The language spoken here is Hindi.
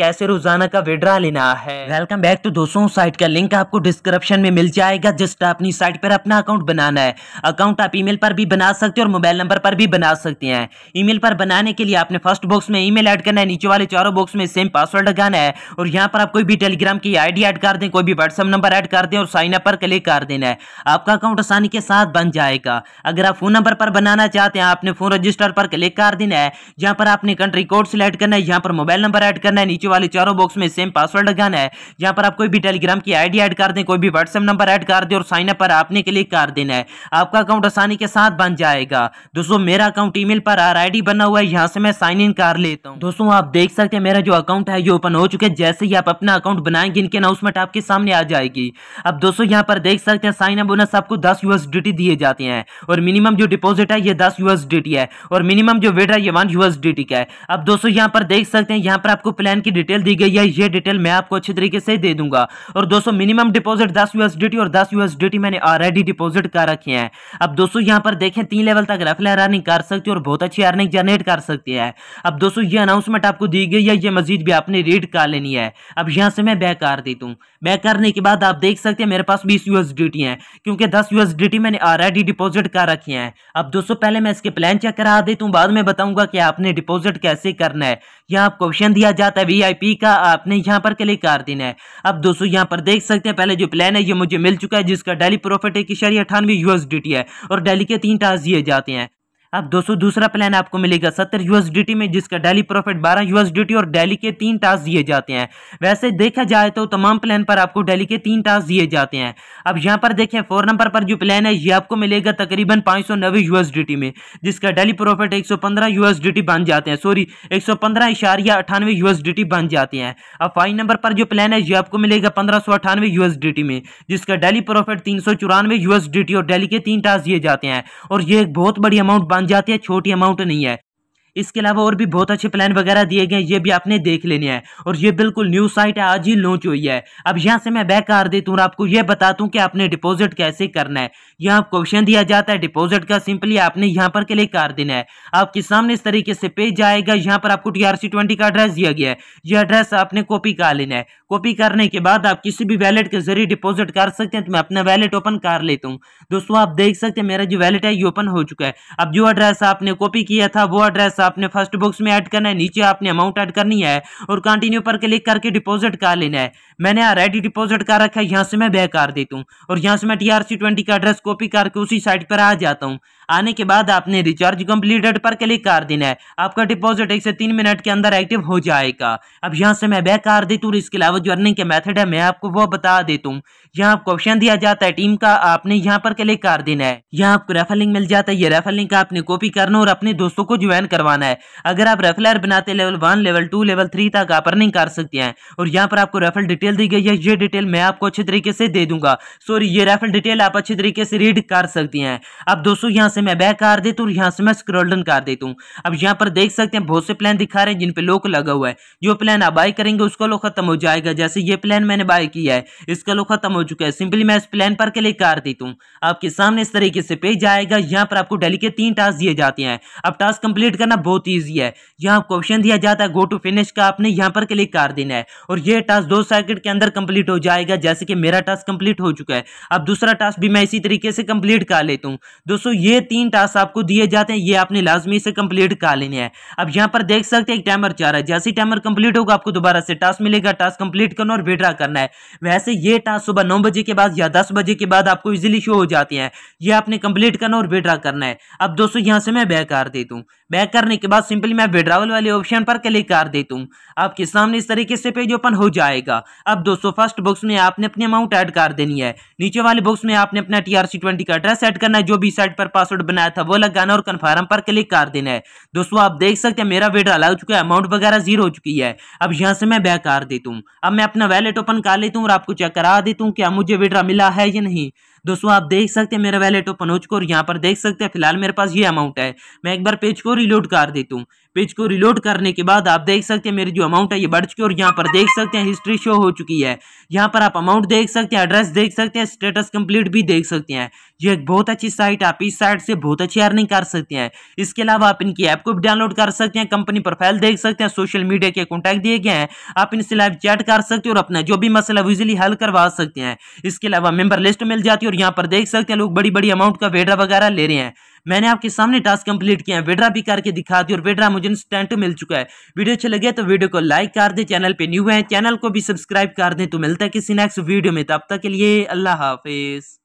कैसे रोजाना का विड्रा लेना है वेलकम बैक तो दोस्तों साइट का लिंक आपको डिस्क्रिप्शन में मिल जाएगा जस्ट अपनी साइट पर अपना अकाउंट बनाना है अकाउंट आप ईमेल पर भी बना सकते हैं और मोबाइल नंबर पर भी बना सकते हैं ईमेल पर बनाने के लिए आपने फर्स्ट बॉक्स में ईमेल ऐड करना है नीचे वाले चारों बॉक्स में सेम पासवर्ड लगाना है और यहाँ पर आप कोई भी टेलीग्राम की आईडी ऐड कर दें कोई भी व्हाट्सअप नंबर ऐड कर दें और साइन अप पर क्लिक कर देना है आपका अकाउंट आसानी के साथ बन जाएगा अगर आप फोन नंबर पर बनाना चाहते हैं आपने फोन रजिस्टर पर क्लिक कर देना है यहाँ पर आपने कंट्री कोड सेलेक्ट करना है यहाँ पर मोबाइल नंबर ऐड करना है नीचे वाले चारों बॉक्स में सेम पासवर्ड लगाना है यहाँ पर आप कोई भी टेलीग्राम की आईडी ऐड कर दें कोई भी व्हाट्सएप नंबर ऐड कर दें और साइन अप पर आपने क्लिक कर देना है आपका अकाउंट आसानी के साथ बन जाएगा दोस्तों मेरा अकाउंट ई पर आर आई बना हुआ है यहाँ से मैं साइन इन कर लेता हूँ दोस्तों आप देख सकते हैं मेरा जो अकाउंट है ये ओपन हो चुके हैं जैसे ही आप अपना अकाउंट बनाएंगे इनके अनाउंसमेंट आपके सामने आ जाएगी अब दोस्तों यहाँ पर देख सकते हैं साइन अप बोनस आपको दस यूएस दिए जाते हैं और मिनिमम जो डिपोजिट है ये दस यूएस है और मिनिमम जो वेड है ये वन यूएस का है अब दोस्तों यहाँ पर देख सकते हैं यहाँ पर आपको प्लान की डिटेल दी गई है ये डिटेल मैं आपको अच्छे तरीके से दे दूंगा और दोस्तों मिनिमम डिपॉजिट दस यूएसडीटी और दस यूएसडीटी मैंने ऑलरेडी डिपॉजिट कर रखे हैं अब दोस्तों यहाँ पर देखें तीन लेवल तक रफल अर्निंग कर सकती है और बहुत अच्छी अर्निंग जनरेट कर सकती है अब दोस्तों ये अनाउंसमेंट आपको दी गई है ये मजीद भी आपने रीड कर लेनी है अब यहाँ से मैं बैक कर देता हूँ बैक करने के बाद आप देख सकते हैं मेरे पास बीस यूएसडीटी हैं क्योंकि दस यूएसडीटी मैंने ऑलरेडी डिपोजिट कर रखी है अब दोस्तों पहले मैं इसके प्लान चेक करा देता हूँ बाद में बताऊंगा कि आपने डिपोजिट कैसे करना है यहाँ आपको ऑप्शन दिया जाता है वी वीआईपी का आपने यहाँ पर क्लिक कर देना है अब दोस्तों यहाँ पर देख सकते हैं पहले जो प्लान है ये मुझे मिल चुका है जिसका डेली प्रॉफिट एक कि अठानवे यूएसडीटी है और डेली के तीन टास्क दिए जाते हैं अब दोस्तों दूसरा प्लान आपको मिलेगा सत्तर यूएसडीटी में जिसका डेली प्रॉफिट बारह यूएसडीटी और डेली के तीन टास्क दिए जाते हैं वैसे देखा जाए तो तमाम प्लान पर आपको डेली के तीन टास्क दिए जाते हैं अब यहाँ पर देखें फोर नंबर पर जो प्लान है ये आपको मिलेगा तकरीबन पाँच सौ नब्बे में जिसका डेली प्रॉफिट एक सौ पंद्रह बन जाते हैं सॉरी एक सौ पंद्रह इशारिया अठानवे यूएसडीटी बन जाते हैं अब फाइव नंबर पर जो प्लान है ये आपको मिलेगा पंद्रह सौ अठानवे में जिसका डेली प्रॉफिट तीन सौ चौरानवे और डेली के तीन टास्क दिए जाते हैं और ये एक बहुत बड़ी अमाउंट सांझाती छोटी अमाउंट नहीं है इसके अलावा और भी बहुत अच्छे प्लान वगैरह दिए गए ये भी आपने देख लेने हैं और ये बिल्कुल न्यू साइट है आज ही लॉन्च हुई है अब यहाँ से मैं बैक कर देता हूँ और आपको ये बताता हूँ कि आपने डिपॉजिट कैसे करना है यहाँ क्वेश्चन दिया जाता है डिपॉजिट का सिंपली आपने यहाँ पर क्लिक कर देना है आपके सामने इस तरीके से पेज जाएगा यहाँ पर आपको टी ट्वेंटी का एड्रेस दिया गया है ये एड्रेस आपने कॉपी कर लेना है कॉपी करने के बाद आप किसी भी वैलेट के जरिए डिपॉजिट कर सकते हैं तो मैं अपना वैलेट ओपन कर लेता हूँ दोस्तों आप देख सकते हैं मेरा जो वैलेट है ये ओपन हो चुका है अब जो एड्रेस आपने कॉपी किया था वो एड्रेस पैसा आपने फर्स्ट बॉक्स में ऐड करना है नीचे आपने अमाउंट ऐड करनी है और कंटिन्यू पर क्लिक करके डिपॉजिट कर लेना है मैंने यहाँ रेडी डिपॉजिट कर रखा है यहाँ से मैं बैक कर देता हूँ और यहाँ से मैं टी आर सी ट्वेंटी का एड्रेस कॉपी करके उसी साइट पर आ जाता हूँ आने के बाद आपने रिचार्ज कंप्लीटेड पर क्लिक कर देना है आपका डिपॉजिट एक से तीन मिनट के अंदर एक्टिव हो जाएगा अब यहाँ से मैं बैक कर देता हूँ इसके अलावा जो अर्निंग के मैथड है मैं आपको वो बता देता हूँ यहाँ आपको ऑप्शन दिया जाता है टीम का आपने यहाँ पर क्लिक कर देना है यहाँ आपको रेफर लिंक मिल जाता है ये रेफर लिंक आपने कॉपी करना और अपने दोस्तों को ज्वाइन करवाना है अगर आप रेफलर बनाते level one level two level three तक आप अर्निंग कर सकते हैं और यहाँ पर आपको रेफल डिटेल डिटेल दी गई है ये डिटेल मैं आपको अच्छे तरीके से दे दूंगा सॉरी ये रेफरल डिटेल आप अच्छे तरीके से रीड कर सकती हैं अब दोस्तों यहाँ से मैं बैक कर देता हूँ और यहाँ से मैं स्क्रोल डन कर देता हूँ अब यहाँ पर देख सकते हैं बहुत से प्लान दिखा रहे हैं जिन पे लोक लगा हुआ है जो प्लान आप बाई करेंगे उसका लो खत्म हो जाएगा जैसे ये प्लान मैंने बाय किया है इसका लो खत्म हो चुका है सिंपली मैं इस प्लान पर क्लिक कर देता हूँ आपके सामने इस तरीके से पेज आएगा यहाँ पर आपको डेली के तीन टास्क दिए जाते हैं अब टास्क कंप्लीट करना बहुत ईजी है यहाँ आपको ऑप्शन दिया जाता है गो टू फिनिश का आपने यहाँ पर क्लिक कर देना है और ये टास्क दो सेकंड मिनट के अंदर कंप्लीट हो जाएगा जैसे कि मेरा टास्क कंप्लीट हो चुका है अब दूसरा टास्क भी मैं इसी तरीके से कंप्लीट कर लेता हूँ दोस्तों ये तीन टास्क आपको दिए जाते हैं ये आपने लाजमी से कंप्लीट कर लेने हैं अब यहाँ पर देख सकते हैं एक टाइमर चाह रहा है जैसे टाइमर कंप्लीट होगा आपको दोबारा से टास्क मिलेगा टास्क कंप्लीट करना और विड्रा करना है वैसे ये टास्क सुबह नौ बजे के बाद या दस बजे के बाद आपको इजीली शो हो जाते हैं ये आपने कंप्लीट करना और विड्रा करना है अब दोस्तों यहाँ से मैं बैक कर देता हूँ बैक करने के बाद सिंपली मैं विड्रावल वाले ऑप्शन पर क्लिक कर देता हूँ आपके सामने इस तरीके से पेज ओपन हो जाएगा अब दोस्तों फर्स्ट बॉक्स में आपने अपनी अमाउंट ऐड कर देनी है नीचे वाले बॉक्स में आपने अपना टी आर सी ट्वेंटी का एड्रेस ऐड करना है जो भी साइट पर पासवर्ड बनाया था वो लगाना और कन्फर्म पर क्लिक कर देना है दोस्तों आप देख सकते हैं मेरा वेड्रा लग चुका है अमाउंट वगैरह जीरो हो चुकी है अब यहाँ से मैं बैक कर देता हूँ अब मैं अपना वैलेट ओपन कर लेता हूँ और आपको चेक करा देता हूँ क्या मुझे वेड्रा मिला है या नहीं दोस्तों आप देख सकते हैं मेरा वैलेट ओपन हो चुका और यहाँ पर देख सकते हैं फिलहाल मेरे पास ये अमाउंट है मैं एक बार पेज को रिलोड कर देता हूँ पेज को रिलोड करने के बाद आप देख सकते हैं मेरी जो अमाउंट है ये बढ़ चुकी है और यहाँ पर देख सकते हैं हिस्ट्री शो हो चुकी है यहाँ पर आप अमाउंट देख सकते हैं एड्रेस देख सकते हैं स्टेटस कंप्लीट भी देख सकते हैं ये एक बहुत अच्छी साइट आप इस साइट से बहुत अच्छी अर्निंग कर सकते हैं इसके अलावा आप इनकी ऐप को भी डाउनलोड कर सकते हैं कंपनी प्रोफाइल देख सकते हैं सोशल मीडिया के कॉन्टैक्ट दिए गए हैं आप इनसे लाइव चैट कर सकते हैं और अपना जो भी मसला विजली हल करवा सकते हैं इसके अलावा मेंबर लिस्ट मिल जाती है और यहाँ पर देख सकते हैं लोग बड़ी बड़ी अमाउंट का वेड्रा वगैरह ले रहे हैं मैंने आपके सामने टास्क कंप्लीट किया है वेड्रा भी करके दिखा दी और वेड्रा मुझे इंस्टेंट मिल चुका है वीडियो अच्छा लगे तो वीडियो को लाइक कर दे चैनल पे न्यू है चैनल को भी सब्सक्राइब कर दे तो मिलता है किसी नेक्स्ट वीडियो में तब तक के लिए अल्लाह हाफिज़